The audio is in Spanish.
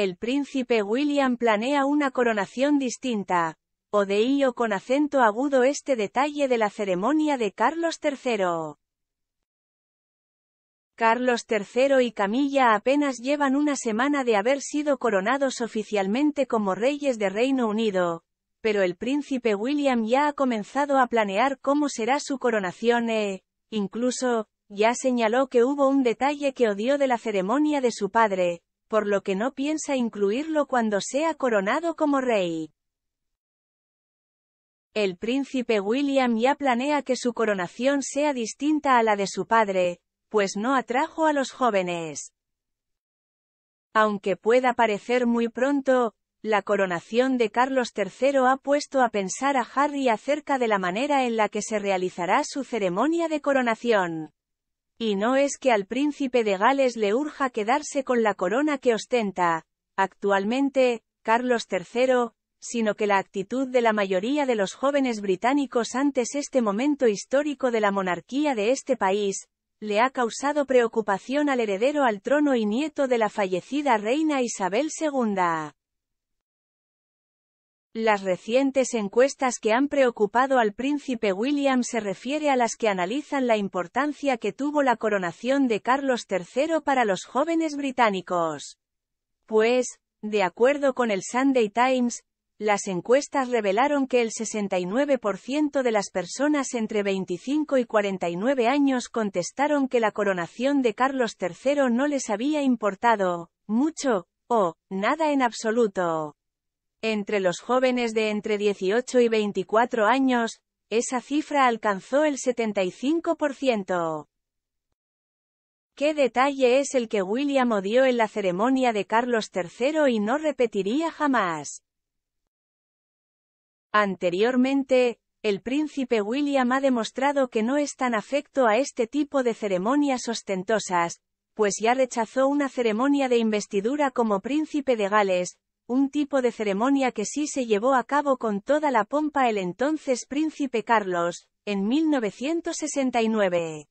El príncipe William planea una coronación distinta. Odeío con acento agudo este detalle de la ceremonia de Carlos III. Carlos III y Camilla apenas llevan una semana de haber sido coronados oficialmente como reyes de Reino Unido, pero el príncipe William ya ha comenzado a planear cómo será su coronación e, incluso, ya señaló que hubo un detalle que odió de la ceremonia de su padre, por lo que no piensa incluirlo cuando sea coronado como rey. El príncipe William ya planea que su coronación sea distinta a la de su padre, pues no atrajo a los jóvenes. Aunque pueda parecer muy pronto, la coronación de Carlos III ha puesto a pensar a Harry acerca de la manera en la que se realizará su ceremonia de coronación. Y no es que al príncipe de Gales le urja quedarse con la corona que ostenta, actualmente, Carlos III, sino que la actitud de la mayoría de los jóvenes británicos antes este momento histórico de la monarquía de este país, le ha causado preocupación al heredero al trono y nieto de la fallecida reina Isabel II. Las recientes encuestas que han preocupado al príncipe William se refiere a las que analizan la importancia que tuvo la coronación de Carlos III para los jóvenes británicos. Pues, de acuerdo con el Sunday Times, las encuestas revelaron que el 69% de las personas entre 25 y 49 años contestaron que la coronación de Carlos III no les había importado, mucho, o, nada en absoluto. Entre los jóvenes de entre 18 y 24 años, esa cifra alcanzó el 75%. ¿Qué detalle es el que William odió en la ceremonia de Carlos III y no repetiría jamás? Anteriormente, el príncipe William ha demostrado que no es tan afecto a este tipo de ceremonias ostentosas, pues ya rechazó una ceremonia de investidura como príncipe de Gales, un tipo de ceremonia que sí se llevó a cabo con toda la pompa el entonces príncipe Carlos, en 1969.